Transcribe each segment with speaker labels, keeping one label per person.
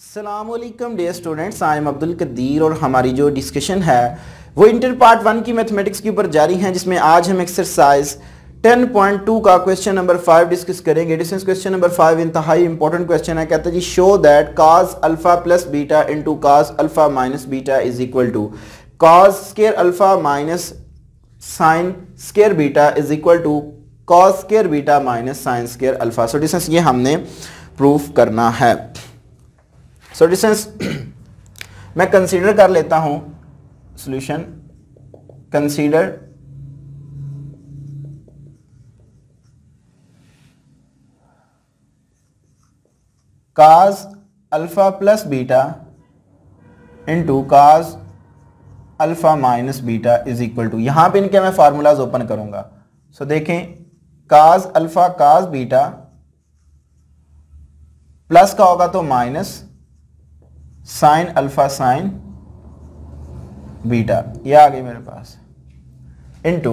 Speaker 1: Aslam dear students I am Abdul Qadir और हमारी जो डिस्कशन है वो इंटर पार्ट वन की मैथमेटिक्स के ऊपर जारी है जिसमें आज हम एक्सरसाइज 10.2 का क्वेश्चन नंबर फाइव डिस्कस करेंगे डिस्कस क्वेश्चन नंबर फाइव इंतहाई इंपॉर्टेंट क्वेश्चन है कहते हैं जी show that cos alpha plus beta into cos alpha minus beta is equal to cos square alpha minus sign square beta is equal to cos square beta minus sign square alpha so distance ये हमने proof करना है distance मैं consider कर लेता हूं solution consider cos alpha plus beta into cos alpha minus beta is equal to यहां पे इनके मैं फार्मूलाज ओपन करूंगा सो so, देखें cos alpha cos beta plus का होगा तो minus sign alpha sign beta ये आ गई मेरे पास इनटू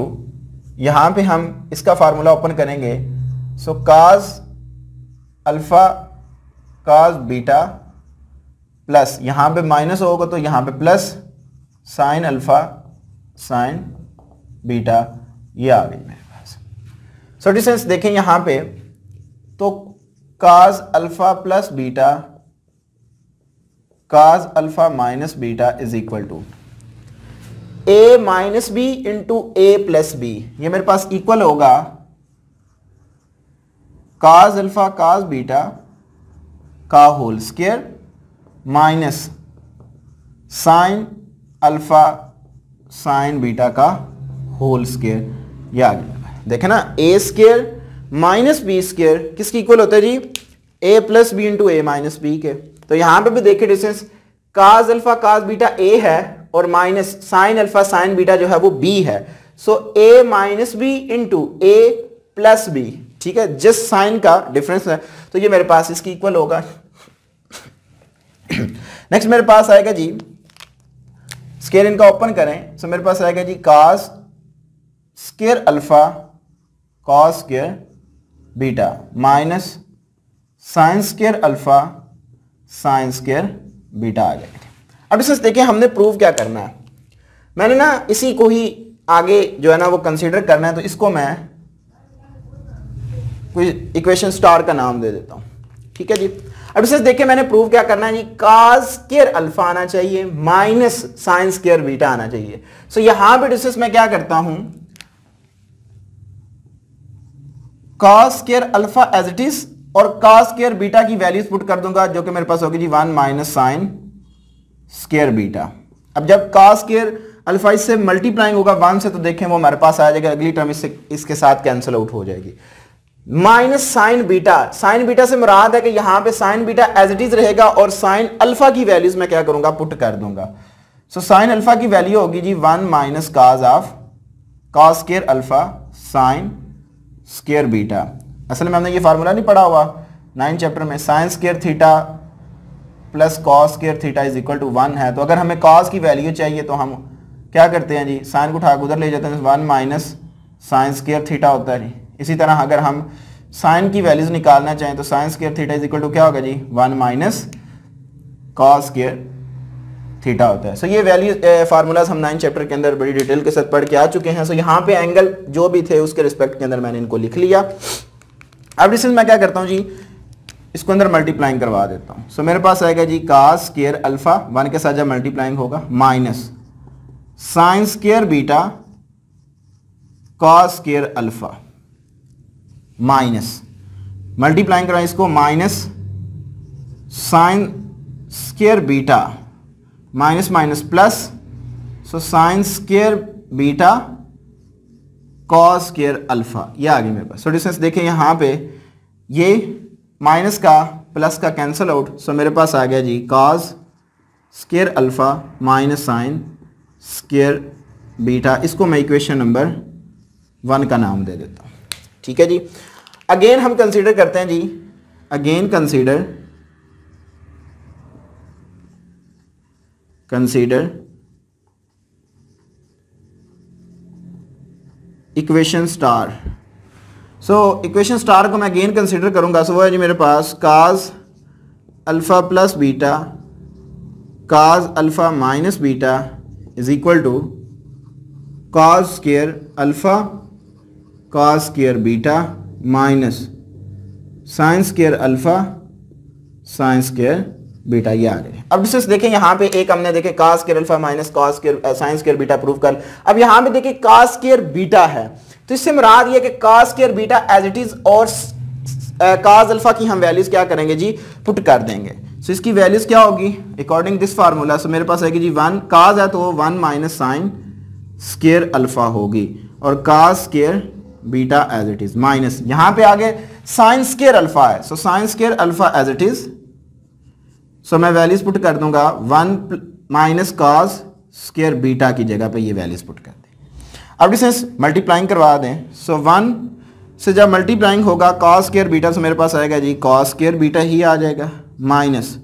Speaker 1: यहाँ पे हम इसका फार्मूला ओपन करेंगे so cos alpha cos beta plus यहाँ पे माइनस होगा तो यहाँ पे plus sign alpha sign beta ये आ गई मेरे पास सो so, डिस्टेंस देखें यहाँ पे तो cos alpha plus beta cos alpha minus beta is equal to A minus B into A plus B ये मेरे पास इक्वल होगा काज अल्फा काज बीटा का whole square minus sign alpha sign beta का होल स्केयर या देखे ना A square minus B square किसके इक्वल होता है जी A plus B into A minus B के तो यहां पे भी देखिए distance cause alpha cos beta A है और minus sign alpha sign beta जो है वो बी है so A minus B into A plus B ठीक है जिस साइन का डिफरेंस है तो ये मेरे पास इसकी इक्वल होगा नेक्स्ट मेरे पास आएगा जी स्केयर इनका ओपन करें सो मेरे पास आएगा जी cos square alpha cos square beta minus sign square alpha sin square beta आ जाएगा अब इस देखिए हमने प्रूव क्या करना है मैंने ना इसी को ही आगे जो है ना वो कंसिडर करना है तो इसको मैं कोई इक्वेशन स्टार का नाम दे देता हूं ठीक है जी अब इसे देखिए मैंने प्रूव क्या करना है जी काज केयर अल्फा आना चाहिए माइनस साइंस केयर बीटा आना चाहिए सो so, यहां पर डिस्कस मैं क्या करता हूं cos square alpha as it is और कास स्केयर बीटा की वैल्यूज पुट कर दूंगा जो कि मेरे पास होगी जी one minus sign square beta अब जब कास स्केयर अल्फा इससे मल्टीप्लाइंग होगा वन से तो देखें वो हमारे पास आ जाएगा अगली टर्म इससे इसके साथ कैंसिल आउट हो जाएगी minus sign beta sin beta से मुराद है कि यहां पे sin beta as it is रहेगा और साइन अल्फा की वैल्यूज मैं क्या करूंगा पुट कर दूंगा सो साइन अल्फा की वैल्यू होगी जी one minus cos of cos square alpha sin square beta असल में हमने ये फार्मूला नहीं पढ़ा हुआ नाइन चैप्टर में sin square theta plus cos square theta is equal to one है तो अगर हमें कॉस की वैल्यू चाहिए तो हम क्या करते हैं जी साइन को उठा उधर ले जाते हैं one minus science square theta होता है जी इसी तरह अगर हम साइन की वैल्यूज निकालना चाहें तो sin square theta is equal to क्या होगा जी one minus cos square theta होता है सो so, ये वैल्यू फार्मूलाज हम नाइन चैप्टर के अंदर बड़ी डिटेल के साथ पढ़ के आ चुके हैं सो so, यहाँ पे एंगल जो भी थे उसके रिस्पेक्ट के अंदर मैंने इनको लिख लिया अब डिस्टेंस मैं क्या करता हूँ जी इसको अंदर मल्टीप्लाइंग करवा देता हूँ सो so, मेरे पास आएगा जी कास स्केयर अल्फ़ा वन के साथ जब मल्टीप्लाइंग होगा minus science square beta cos square alpha minus multiplying करवाएं इसको minus sign square beta minus minus plus so sign square beta cos square alpha ये आ गई मेरे पास सो डिस्टेंस देखें यहाँ पे ये माइनस का प्लस का कैंसिल आउट सो मेरे पास आ गया जी cos square alpha minus sign square beta इसको मैं इक्वेशन नंबर वन का नाम दे देता हूँ ठीक है जी अगेन हम कंसीडर करते हैं जी again consider consider equation star so equation star को मैं अगेन कंसिडर करूंगा सो वो है जी मेरे पास cos alpha plus beta cos alpha minus beta is equal to cos square alpha cos square beta minus science square alpha sine square beta ये आ गए अब डिस्टेंस देखें यहाँ पे एक हमने देखे cos square alpha minus cos square sine square beta prove कर अब यहाँ पे देखिए कास केयर बीटा है तो इससे मुराद ये कि cos square beta as it is और काज अल्फा की हम वैल्यूज क्या करेंगे जी पुट कर देंगे सो इसकी वैल्यूज क्या होगी अकॉर्डिंग दिस फार्मूला सो मेरे पास है कि जी वन काज है तो वो one minus sign square alpha होगी और cos square beta as it is minus यहाँ पे आगे साइंस केयर अल्फा है so sine square alpha as it is so मैं वैल्यूज पुट कर दूंगा one minus cos square beta की जगह पे ये वैल्यूज पुट कर दें अब डिसेंस मल्टीप्लाइंग करवा दें सो so, वन से जब मल्टीप्लाइंग होगा कॉस केयर बीटा से मेरे पास आएगा जी कॉस केयर बीटा ही आ जाएगा minus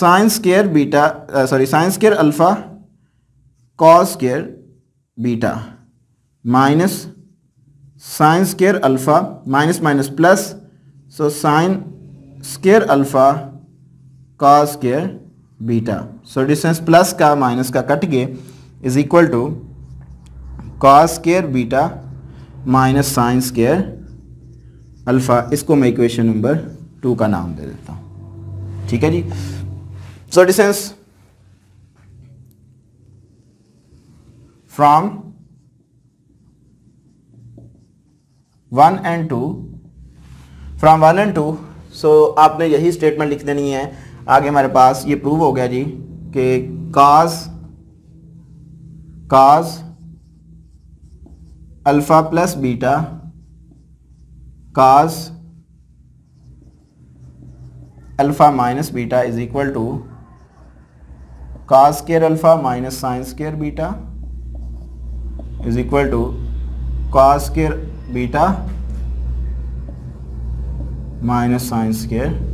Speaker 1: science square beta sorry sine square alpha cos square beta minus science square alpha minus minus plus so sign square alpha cos square beta so distance plus का minus का cut के is equal to cos square beta minus science square alpha इसको मैं equation number two का नाम दे देता हूँ ठीक है जी so distance from one and two from one and two so आपने यही स्टेटमेंट लिख देनी है आगे हमारे पास ये प्रूव हो गया जी कि cos cos alpha plus beta cos alpha minus beta is equal to cos square alpha minus science square beta is equal to cos square beta minus science square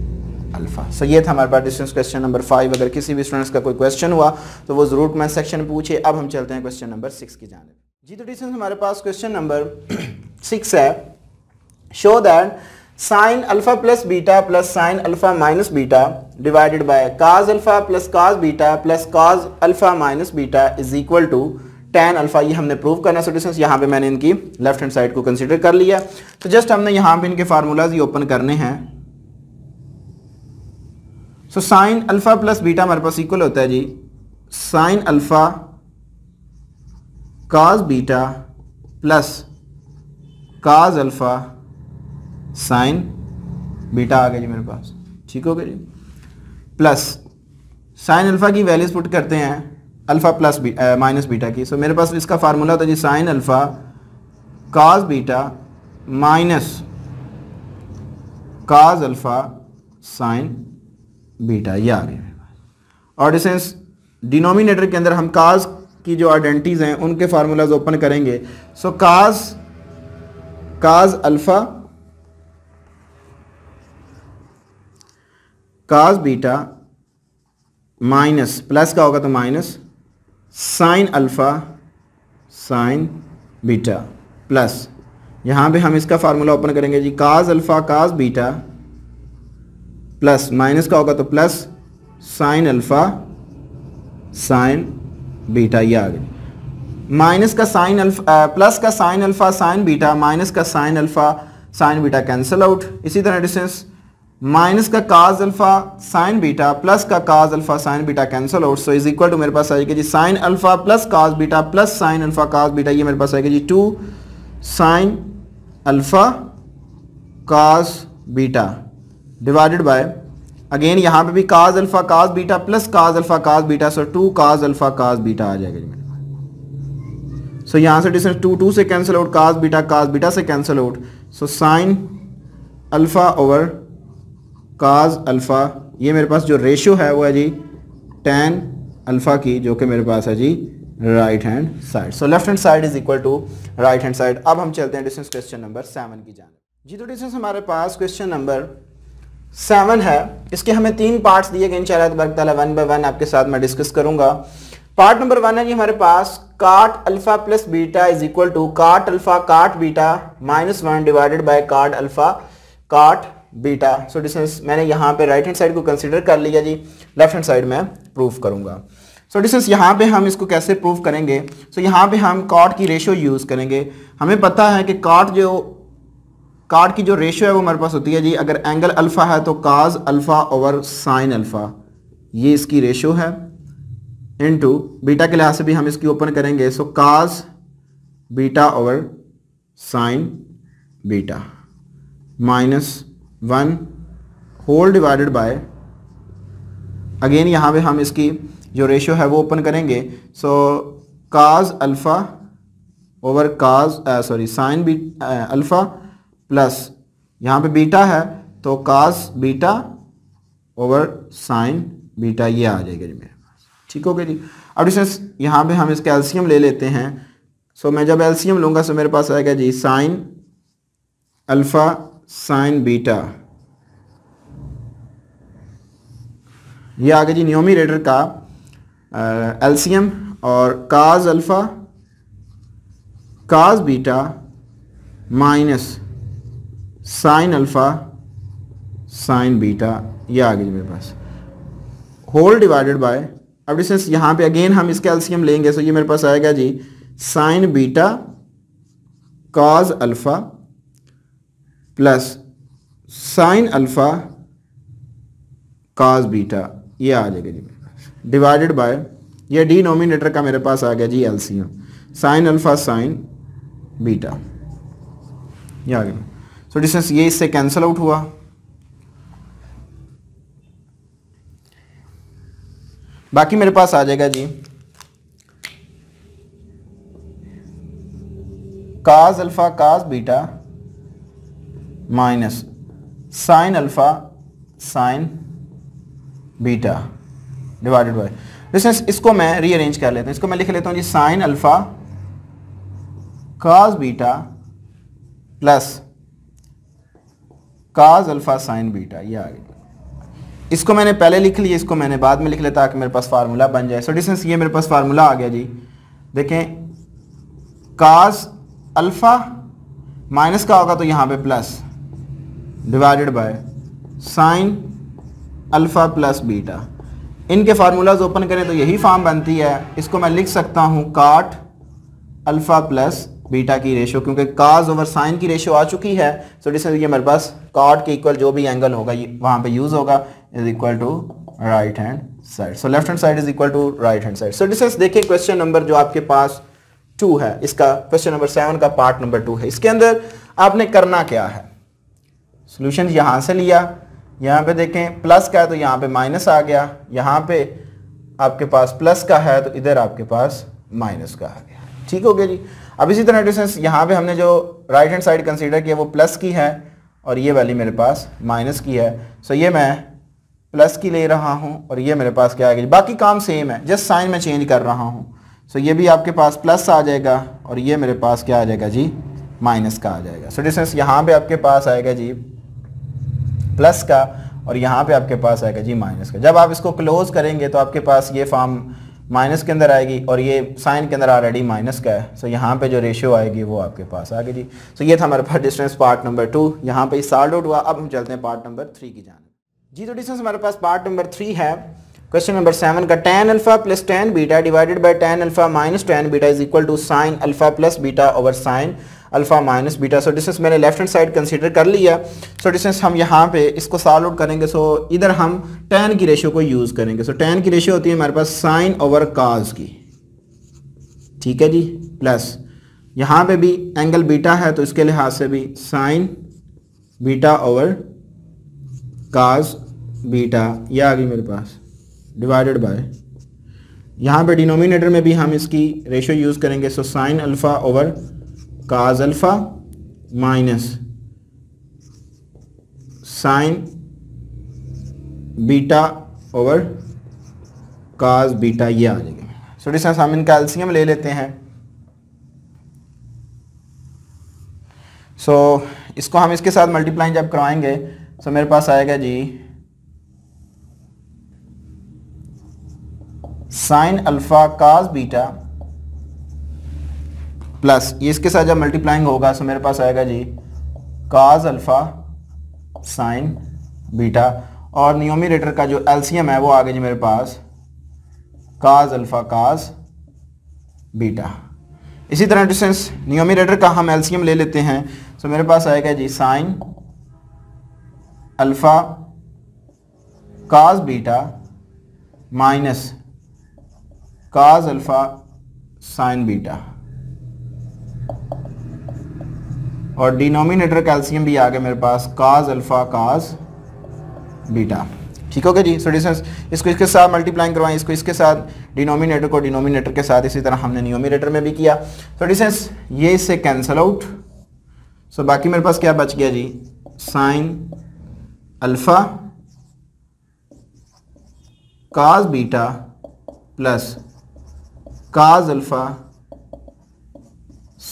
Speaker 1: alpha so ये था हमारे पास distance question number five अगर किसी भी students का कोई question हुआ तो वो ज़रूर कमेंट सेक्शन में पूछे अब हम चलते हैं क्वेश्चन नंबर सिक्स की जाने जी तो डिस्टेंस हमारे पास क्वेश्चन नंबर सिक्स है show that sine alpha plus beta plus sign alpha minus beta divided by cos alpha plus cos beta plus cos alpha minus beta is equal to tan alpha ये हमने prove करना so distance यहाँ पे मैंने इनकी left hand side को consider कर लिया तो जस्ट हमने यहाँ पे इनके फार्मूलाज ही ओपन करने हैं so sine alpha plus beta हमारे पास इक्वल होता है जी sine alpha cos beta plus cos alpha sign beta आ गया जी मेरे पास ठीक हो गया जी प्लस साइन अल्फ़ा की वैल्यूज पुट करते हैं alpha plus B, minus beta की सो so, मेरे पास इसका फार्मूला होता है जी sine alpha cos beta minus cos alpha sign beta ये आ गया और डिसेंस डिनोमिनेटर के अंदर हम काज की जो आइडेंटिटीज़ हैं उनके फार्मूलाज ओपन करेंगे so cos cos alpha cos beta minus plus का होगा तो minus sign alpha sign beta plus यहां पे हम इसका फार्मूला ओपन करेंगे जी cos alpha cos beta plus minus का होगा तो plus sign alpha sign beta ये आ गया माइनस का साइन अल्फा प्लस का sine alpha sign beta minus का sine alpha sign beta cancel out इसी तरह डिस्टेंस माइनस का cos alpha sign beta plus का cos alpha sign beta cancel out so is equal to मेरे पास आएगा जी sine alpha plus cos beta plus sign alpha cos beta ये मेरे पास आएगा जी two sine alpha cos beta divided by again यहाँ पे भी cos alpha cos beta plus cos alpha cos beta so two cos alpha cos beta आ जाएगा जी मेरे सो यहाँ से डिस्टेंस टू टू से cancel out cos beta cos beta से cancel out so sign alpha over cos alpha ये मेरे पास जो रेशियो है वो है जी टेन अल्फा की जो कि मेरे पास है जी right hand side so left hand side is equal to right hand side अब हम चलते हैं डिस्टेंस क्वेश्चन नंबर सेवन की जान जी तो डिस्टेंस हमारे पास क्वेश्चन नंबर सेवन है इसके हमें तीन पार्ट्स दिए गए वन बाय वन आपके साथ मैं डिस्कस करूंगा पार्ट नंबर वन है जी हमारे पास cot alpha plus beta is equal to cot alpha cot beta minus one divided by cot alpha cot beta so distance मैंने यहाँ पे राइट हैंड साइड को कंसिडर कर लिया जी लेफ्ट हैंड साइड में प्रूफ करूंगा सो so, डिस्टेंस यहाँ पे हम इसको कैसे प्रूफ करेंगे सो so, यहाँ पे हम कॉट की रेशियो यूज़ करेंगे हमें पता है कि काट जो कार्ड की जो रेशियो है वो हमारे पास होती है जी अगर एंगल अल्फ़ा है तो cos alpha over sine alpha ये इसकी रेशियो है इनटू बीटा के लिहाज से भी हम इसकी ओपन करेंगे so cos beta over sine beta minus one whole divided by again यहाँ पे हम इसकी जो रेशियो है वो ओपन करेंगे so cos alpha over cos sorry sine B alpha plus यहाँ पे बीटा है तो cos beta over sine beta ये आ जाएगा जी मेरे पास ठीक हो गया जी अब इसमें यहाँ पे हम इसका एल्सियम ले लेते हैं सो मैं जब एल्सियम लूँगा सो मेरे पास आएगा जी साइन अल्फ़ा साइन बीटा ये आ गया जी रेडर का एल्सीयम और cos alpha cos beta minus sign alpha sign beta ये आ गई मेरे पास होल डिवाइडेड बाय अब डिस्टेंस यहाँ पे अगेन हम इसके एल्सीयम लेंगे सो ये मेरे पास आएगा जी sine beta cos alpha plus sign alpha cos beta ये आ जाएगा जी मेरे पास डिवाइडेड बाय ये डिनोमिनेटर का मेरे पास आ गया जी LCM sine alpha sign beta ये आ गया सो डिस्टेंस ये इससे कैंसिल आउट हुआ बाकी मेरे पास आ जाएगा जी cos alpha cos beta minus sign alpha sign beta divided by distance इसको मैं रीअरेंज कर लेता हूं इसको मैं लिख लेता हूं जी sine alpha cos beta plus cos alpha sign beta ये आ गया इसको मैंने पहले लिख लिया इसको मैंने बाद में लिख लिया ताकि मेरे पास फार्मूला बन जाए सो डिस्टेंस ये मेरे पास फार्मूला आ गया जी देखें काज अल्फ़ा माइनस का होगा तो यहाँ पे plus divided by sine alpha plus beta इनके फार्मूलाज ओपन करें तो यही फार्म बनती है इसको मैं लिख सकता हूँ काट अल्फ़ा प्लस बीटा की रेशो क्योंकि काज ओवर साइन की रेशो आ चुकी है सो डिस मेरे पास कार्ड के इक्वल जो भी एंगल होगा ये वहाँ पे यूज़ होगा is equal to right hand side so left hand side is equal to right hand side so this देखिए क्वेश्चन नंबर जो आपके पास टू है इसका क्वेश्चन नंबर सेवन का पार्ट नंबर टू है इसके अंदर आपने करना क्या है सोल्यूशन यहाँ से लिया यहाँ पे देखें प्लस का है तो यहाँ पे माइनस आ गया यहाँ पे आपके पास प्लस का है तो इधर आपके पास माइनस का आ गया ठीक हो गया जी अब इसी तरह डिस्टेंस यहाँ पे हमने जो राइट हैंड साइड कंसीडर किया वो प्लस की है और ये वाली मेरे पास माइनस की है सो ये मैं प्लस की ले रहा हूँ और ये मेरे पास क्या आ गई बाकी काम सेम है जस्ट साइन में चेंज कर रहा हूँ सो ये भी आपके पास प्लस आ जाएगा और ये मेरे पास क्या आ जाएगा जी माइनस का आ जाएगा सो डिस्टेंस यहाँ पे आपके पास आएगा जी प्लस का और यहाँ पे आपके पास आएगा जी माइनस का जब आप इसको क्लोज करेंगे तो आपके पास ये फॉर्म माइनस के अंदर आएगी और ये साइन के अंदर ऑलरेडी माइनस का है सो so, यहाँ पे जो रेशियो आएगी वो आपके पास आ गई जी सो so, ये था हमारे पास डिस्टेंस पार्ट नंबर टू यहाँ पे सॉल्व आउट हुआ अब हम चलते हैं पार्ट नंबर थ्री की जान जी तो डिस्टेंस हमारे पास पार्ट नंबर थ्री है क्वेश्चन नंबर सेवन का tan alpha plus tan beta divided by tan alpha minus tan beta is equal to sine alpha plus beta over sine alpha minus beta so distance मैंने left hand side consider कर लिया so distance हम यहाँ पे इसको solve out करेंगे सो इधर हम टेन की रेशियो को यूज़ करेंगे सो टेन की रेशियो होती है हमारे पास साइन ओवर काज की ठीक है जी प्लस यहाँ पे भी एंगल बीटा है तो इसके लिहाज से भी sine beta over cos beta यह आ गई मेरे पास डिवाइडेड बाय यहाँ पे डिनोमिनेटर में भी हम इसकी रेशियो यूज़ करेंगे so sine alpha over cos alpha minus sign beta over cos beta ये आ जाएगा सोडी सा सामिन इनका एल्सियम ले लेते हैं सो so, इसको हम इसके साथ मल्टीप्लाई जब करवाएंगे सो तो so मेरे पास आएगा जी sine alpha cos beta plus ये इसके साथ जब मल्टीप्लाइंग होगा तो मेरे पास आएगा जी काज अल्फ़ा साइन बीटा और रेटर का जो एलसीएम है वो आ गया जी मेरे पास काज अल्फ़ा काज बीटा इसी तरह डिस्टेंस रेटर का हम एलसीएम ले लेते हैं तो मेरे पास आएगा जी sine alpha cos beta minus cos alpha sign beta और डिनोमिनेटर कैल्शियम भी आ गया मेरे पास काज अल्फ़ा काज बीटा ठीक गया जी सो डिस्टेंस इसको इसके साथ मल्टीप्लाइंग करवाएं इसको इसके साथ डिनोमिनेटर को डिनोमिनेटर के साथ इसी तरह हमने न्यूमिनेटर में भी किया सो डिस्टेंस ये इससे कैंसल आउट सो बाकी मेरे पास क्या बच गया जी sine alpha cos beta plus cos alpha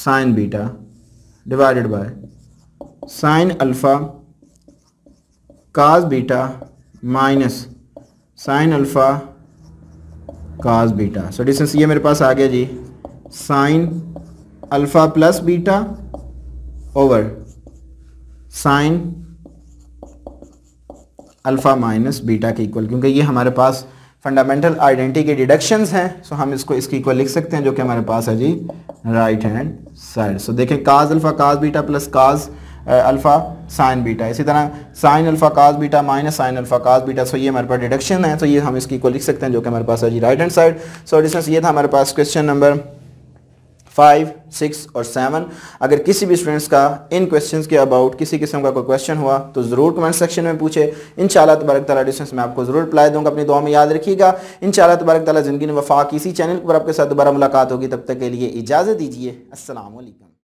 Speaker 1: sign beta divided by sine alpha cos beta minus sign alpha cos beta so distance ये मेरे पास आ गया जी sine alpha plus beta over sine alpha minus beta के equal क्योंकि ये हमारे पास फंडामेंटल आइडेंटिटी के डिडक्शन हैं सो हम इसको इसकी इक्वल लिख सकते हैं जो कि हमारे पास है जी राइट हैंड साइड सो देखें cos alpha cos beta plus cos alpha sign beta इसी तरह sine alpha cos beta minus sign alpha cos beta so ये हमारे पास डिडक्शन है तो ये हम इसकी इक्वल लिख सकते हैं जो कि हमारे पास है जी right hand side so distance ये था हमारे पास क्वेश्चन नंबर फाइव सिक्स और सेवन अगर किसी भी स्टूडेंट्स का इन क्वेश्चंस के अबाउट किसी किस्म का कोई क्वेश्चन हुआ तो ज़रूर कमेंट सेक्शन में पूछे इन शाला तबारक ताली डिस्टेंस में आपको ज़रूर रिप्लाई दूंगा अपनी दुआ में याद रखिएगा इन तबारक तला ज़िंदगी ने वफाक इसी चैनल पर आपके साथ दोबारा मुलाकात होगी तब तक के लिए इजाज़त दीजिए असल